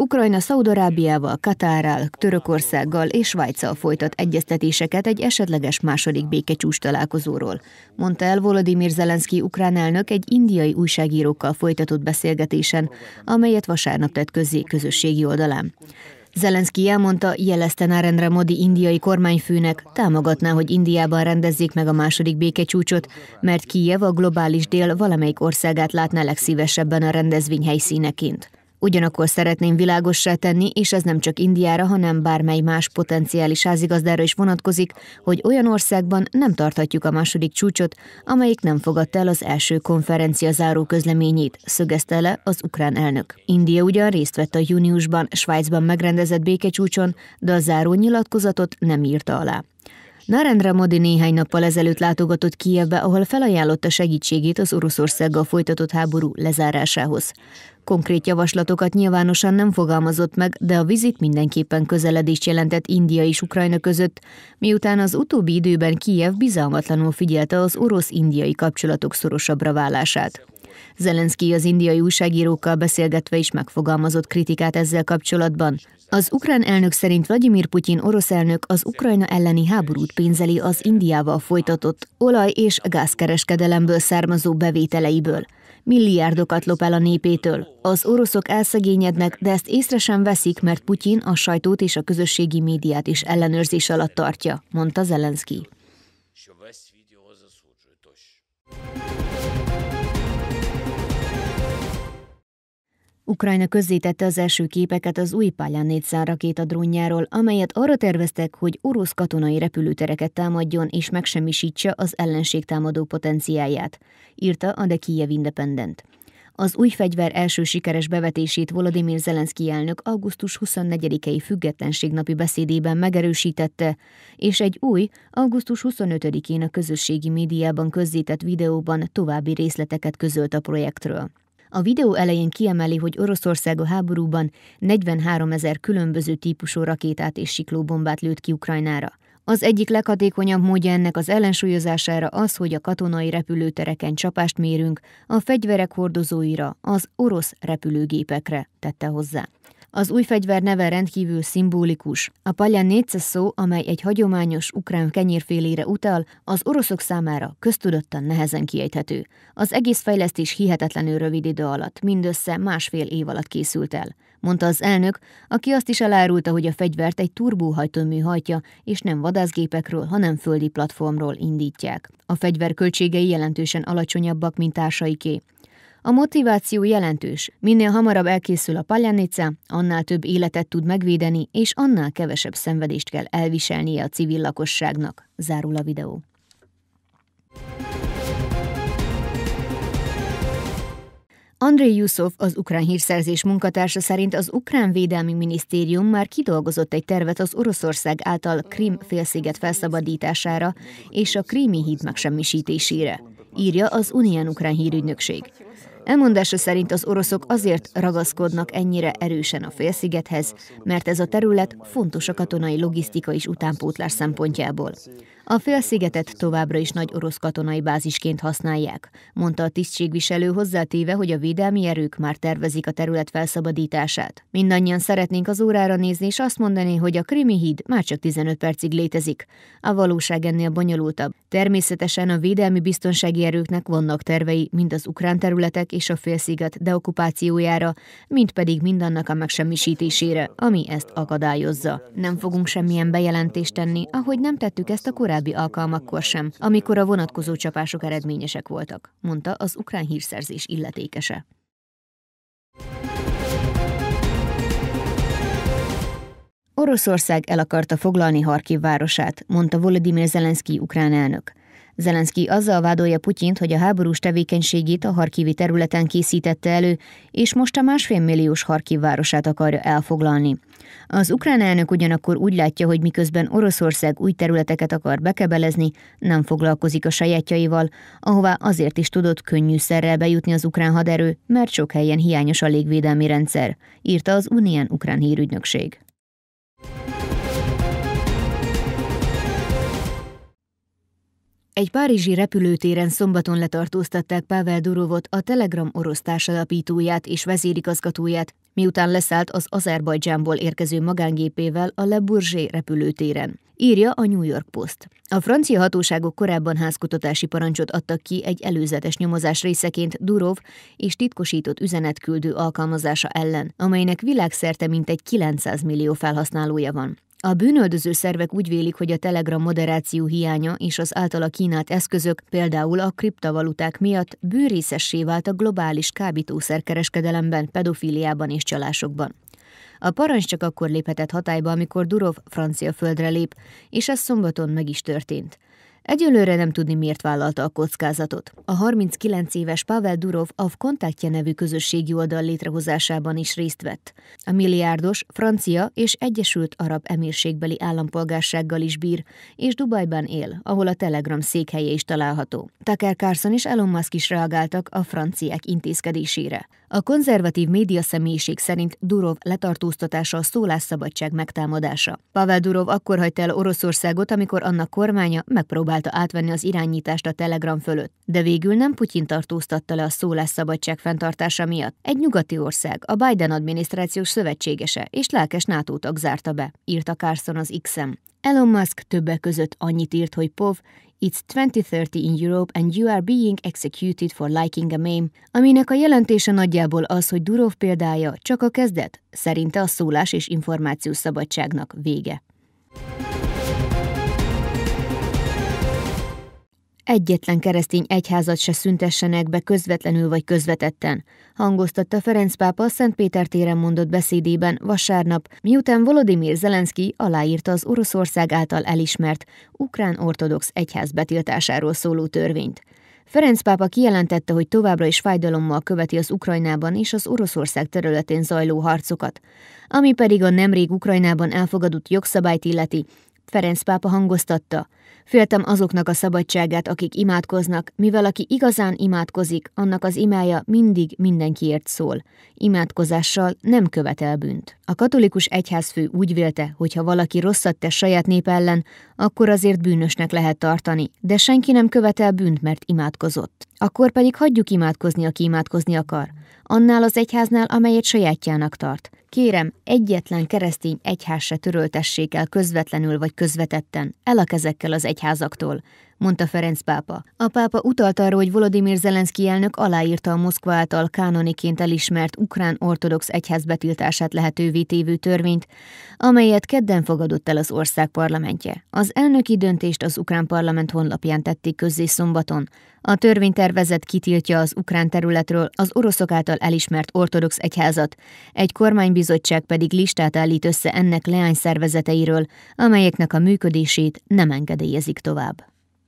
Ukrajna Szaudarábiával, Katárral, Törökországgal és Svájccal folytat egyeztetéseket egy esetleges második békecsúcs találkozóról, mondta el Volodymyr Zelenszky ukrán elnök egy indiai újságírókkal folytatott beszélgetésen, amelyet vasárnap tett közzé közösségi oldalán. Zelenszky elmondta, jelezte Narendra Modi indiai kormányfőnek, támogatná, hogy Indiában rendezzék meg a második békecsúcsot, mert Kijev a globális dél valamelyik országát látná legszívesebben a rendezvény helyszíneként. Ugyanakkor szeretném világossá tenni, és ez nem csak Indiára, hanem bármely más potenciális házigazdára is vonatkozik, hogy olyan országban nem tarthatjuk a második csúcsot, amelyik nem fogadta el az első konferencia záró közleményét, szögezte le az ukrán elnök. India ugyan részt vett a júniusban Svájcban megrendezett békecsúcson, de a záró nyilatkozatot nem írta alá. Narendra Modi néhány nappal ezelőtt látogatott Kijevbe, ahol felajánlotta segítségét az Oroszországgal folytatott háború lezárásához. Konkrét javaslatokat nyilvánosan nem fogalmazott meg, de a vizit mindenképpen közeledést jelentett India és Ukrajna között, miután az utóbbi időben Kijev bizalmatlanul figyelte az orosz-indiai kapcsolatok szorosabbra válását. Zelenszky az indiai újságírókkal beszélgetve is megfogalmazott kritikát ezzel kapcsolatban, az ukrán elnök szerint Vladimir Putyin orosz elnök az Ukrajna elleni háborút pénzeli az Indiával folytatott olaj- és gázkereskedelemből származó bevételeiből. Milliárdokat lop el a népétől. Az oroszok elszegényednek, de ezt észre sem veszik, mert Putyin a sajtót és a közösségi médiát is ellenőrzés alatt tartja, mondta Zelenszky. Ukrajna közzétette az első képeket az új Pályán 400 rakéta drónjáról, amelyet arra terveztek, hogy orosz katonai repülőtereket támadjon és megsemmisítse az ellenség támadó potenciáját, írta a The Kiev Independent. Az új fegyver első sikeres bevetését Volodymyr Zelenszky elnök augusztus 24-i függetlenségnapi beszédében megerősítette, és egy új, augusztus 25-én a közösségi médiában közzétett videóban további részleteket közölt a projektről. A videó elején kiemeli, hogy Oroszország a háborúban 43 ezer különböző típusú rakétát és siklóbombát lőtt ki Ukrajnára. Az egyik leghatékonyabb módja ennek az ellensúlyozására az, hogy a katonai repülőtereken csapást mérünk, a fegyverek hordozóira, az orosz repülőgépekre, tette hozzá. Az új fegyver neve rendkívül szimbolikus. A négyszer szó, amely egy hagyományos ukrán kenyérfélére utal, az oroszok számára köztudottan nehezen kiejthető. Az egész fejlesztés hihetetlenül rövid idő alatt, mindössze másfél év alatt készült el, mondta az elnök, aki azt is elárulta, hogy a fegyvert egy turbóhajtómű hajtja, és nem vadászgépekről, hanem földi platformról indítják. A fegyver költségei jelentősen alacsonyabbak, mint társaiké. A motiváció jelentős. Minél hamarabb elkészül a paljánica, annál több életet tud megvédeni, és annál kevesebb szenvedést kell elviselnie a civil lakosságnak. Zárul a videó. Andrei Yusov, az ukrán hírszerzés munkatársa szerint az ukrán védelmi minisztérium már kidolgozott egy tervet az Oroszország által Krim félsziget felszabadítására és a krími híd megsemmisítésére, írja az Unián Ukrán hírügynökség. Elmondása szerint az oroszok azért ragaszkodnak ennyire erősen a félszigethez, mert ez a terület fontos a katonai logisztika és utánpótlás szempontjából. A félszigetet továbbra is nagy orosz katonai bázisként használják, mondta a tisztségviselő hozzátéve, hogy a védelmi erők már tervezik a terület felszabadítását. Mindannyian szeretnénk az órára nézni és azt mondani, hogy a krimi híd már csak 15 percig létezik. A valóság ennél bonyolultabb. Természetesen a védelmi biztonsági erőknek vannak tervei mind az ukrán területek és a félsziget deokupációjára, mint pedig mindannak a megsemmisítésére, ami ezt akadályozza. Nem fogunk semmilyen bejelentést tenni, ahogy nem tettük ezt a korábbi korábbi alkalmakkor sem, amikor a vonatkozó csapások eredményesek voltak, mondta az ukrán hírszerzés illetékese. Oroszország el akarta foglalni Harkiv városát, mondta Volodymyr Zelenszky ukrán elnök. Zelenszky azzal vádolja Putyint, hogy a háborús tevékenységét a Harkivi területen készítette elő, és most a másfél milliós Harkiv városát akarja elfoglalni. Az ukrán elnök ugyanakkor úgy látja, hogy miközben Oroszország új területeket akar bekebelezni, nem foglalkozik a sajátjaival, ahová azért is tudott könnyűszerrel bejutni az ukrán haderő, mert sok helyen hiányos a légvédelmi rendszer, írta az Unión Ukrán hírügynökség. Egy párizsi repülőtéren szombaton letartóztatták Pavel Durovot, a Telegram orosz társadalapítóját és vezérigazgatóját, miután leszállt az Azerbajdzsánból érkező magángépével a Le Bourget repülőtéren. Írja a New York Post. A francia hatóságok korábban házkutatási parancsot adtak ki egy előzetes nyomozás részeként Durov és titkosított üzenetküldő alkalmazása ellen, amelynek világszerte mintegy 900 millió felhasználója van. A bűnöldöző szervek úgy vélik, hogy a Telegram moderáció hiánya és az általa kínált eszközök, például a kriptovaluták miatt bűrészessé vált a globális kábítószerkereskedelemben, pedofíliában és csalásokban. A parancs csak akkor léphetett hatályba, amikor Durov francia földre lép, és ez szombaton meg is történt. Egyelőre nem tudni, miért vállalta a kockázatot. A 39 éves Pavel Durov a Kontaktja nevű közösségi oldal létrehozásában is részt vett. A milliárdos francia és Egyesült Arab Emírségbeli állampolgársággal is bír, és Dubajban él, ahol a Telegram székhelye is található. Tucker Carson és Elon Musk is reagáltak a franciák intézkedésére. A konzervatív média személyiség szerint Durov letartóztatása a szólásszabadság megtámadása. Pavel Durov akkor hagyta el Oroszországot, amikor annak kormánya megpróbálta átvenni az irányítást a Telegram fölött, de végül nem Putyin tartóztatta le a szólásszabadság fenntartása miatt. Egy nyugati ország, a Biden adminisztrációs szövetségese és lelkes NATO tag zárta be, írta Carson az X-en. Elon Musk többek között annyit írt, hogy POV, It's 2030 in Europe and you are being executed for liking a meme, aminek a jelentése nagyjából az, hogy Durov példája csak a kezdet, szerinte a szólás és információs szabadságnak vége. egyetlen keresztény egyházat se szüntessenek be közvetlenül vagy közvetetten, hangoztatta Ferenc pápa a Szent Péter téren mondott beszédében vasárnap, miután Volodymyr Zelenszky aláírta az Oroszország által elismert ukrán ortodox egyház betiltásáról szóló törvényt. Ferenc pápa kijelentette, hogy továbbra is fájdalommal követi az Ukrajnában és az Oroszország területén zajló harcokat. Ami pedig a nemrég Ukrajnában elfogadott jogszabályt illeti, Ferenc pápa hangoztatta – Féltem azoknak a szabadságát, akik imádkoznak, mivel aki igazán imádkozik, annak az imája mindig mindenkiért szól. Imádkozással nem követel bűnt. A katolikus egyházfő úgy vélte, hogy ha valaki rosszat tesz saját nép ellen, akkor azért bűnösnek lehet tartani, de senki nem követel bűnt, mert imádkozott. Akkor pedig hagyjuk imádkozni, aki imádkozni akar, annál az egyháznál, amelyet sajátjának tart. Kérem, egyetlen keresztény egyház se töröltessék el közvetlenül vagy közvetetten, el a kezekkel az egyházaktól, mondta Ferenc pápa. A pápa utalta, arra, hogy Volodymyr Zelenszky elnök aláírta a Moszkva által kánoniként elismert ukrán ortodox egyház betiltását lehetővé tévő törvényt, amelyet kedden fogadott el az ország parlamentje. Az elnöki döntést az ukrán parlament honlapján tették közzé szombaton. A törvénytervezet kitiltja az ukrán területről az oroszok által elismert ortodox egyházat, egy kormánybizottság pedig listát állít össze ennek leányszervezeteiről, amelyeknek a működését nem engedélyezik tovább.